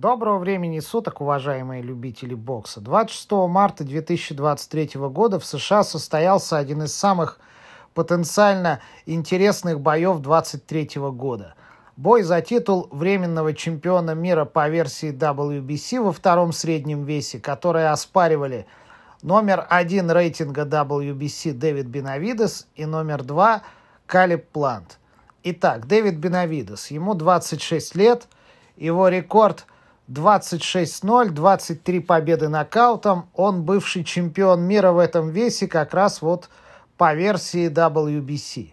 Доброго времени суток, уважаемые любители бокса. 26 марта 2023 года в США состоялся один из самых потенциально интересных боев 2023 года. Бой за титул временного чемпиона мира по версии WBC во втором среднем весе, который оспаривали номер один рейтинга WBC Дэвид Бенавидес и номер два Калиб Плант. Итак, Дэвид Бенавидес, ему 26 лет, его рекорд – 26-0, 23 победы нокаутом. Он бывший чемпион мира в этом весе как раз вот по версии WBC.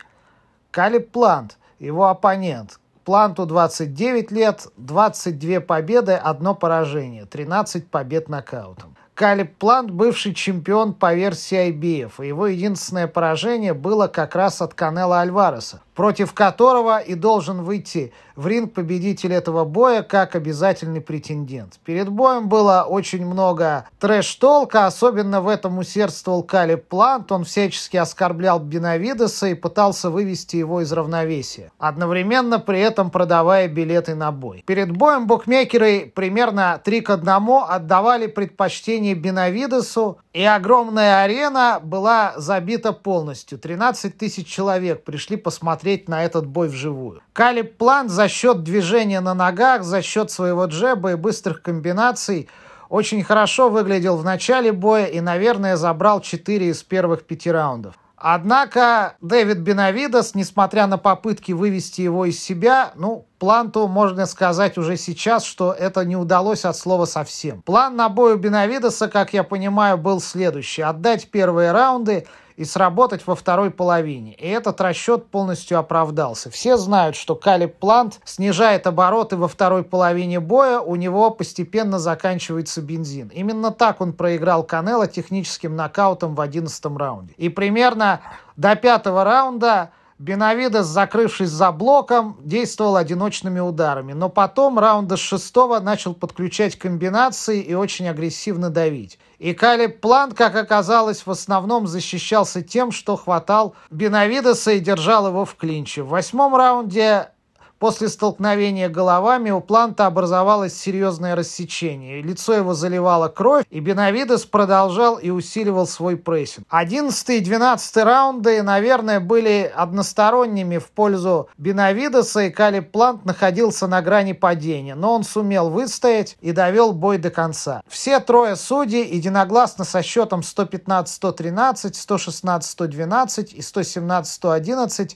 Калиб Плант, его оппонент. Планту 29 лет, 22 победы, одно поражение, 13 побед нокаутом. Калиб Плант – бывший чемпион по версии IBF, и его единственное поражение было как раз от Канела Альвареса, против которого и должен выйти в ринг победитель этого боя как обязательный претендент. Перед боем было очень много трэш-толка, особенно в этом усердствовал Калиб Плант, он всячески оскорблял Бенавидеса и пытался вывести его из равновесия, одновременно при этом продавая билеты на бой. Перед боем букмекеры примерно 3 к 1 отдавали предпочтение поражении Бенавидесу, и огромная арена была забита полностью. 13 тысяч человек пришли посмотреть на этот бой вживую. Калиб План за счет движения на ногах, за счет своего джеба и быстрых комбинаций очень хорошо выглядел в начале боя и, наверное, забрал 4 из первых пяти раундов. Однако Дэвид Бенавидес, несмотря на попытки вывести его из себя, ну, Планту можно сказать уже сейчас, что это не удалось от слова совсем. План на бой у Бенавидеса, как я понимаю, был следующий. Отдать первые раунды – и сработать во второй половине. И этот расчет полностью оправдался. Все знают, что Калиб Плант снижает обороты во второй половине боя, у него постепенно заканчивается бензин. Именно так он проиграл Канело техническим нокаутом в одиннадцатом раунде. И примерно до пятого раунда Бенавидес, закрывшись за блоком, действовал одиночными ударами. Но потом раунда с шестого начал подключать комбинации и очень агрессивно давить. И Калиб План, как оказалось, в основном защищался тем, что хватал Бенавидеса и держал его в клинче. В восьмом раунде После столкновения головами у Планта образовалось серьезное рассечение. Лицо его заливало кровь, и Бенавидес продолжал и усиливал свой прессинг. 11 и 12 раунды, наверное, были односторонними в пользу Бенавидеса, и Кали Плант находился на грани падения, но он сумел выстоять и довел бой до конца. Все трое судей единогласно со счетом 115-113, 116-112 и 117-111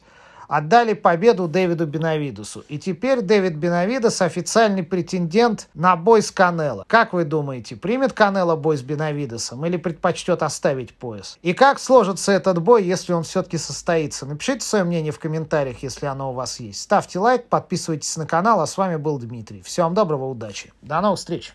отдали победу Дэвиду Бенавидусу. И теперь Дэвид Бенавидус официальный претендент на бой с Канело. Как вы думаете, примет Канело бой с Бенавидусом или предпочтет оставить пояс? И как сложится этот бой, если он все-таки состоится? Напишите свое мнение в комментариях, если оно у вас есть. Ставьте лайк, подписывайтесь на канал, а с вами был Дмитрий. Всем доброго, удачи. До новых встреч.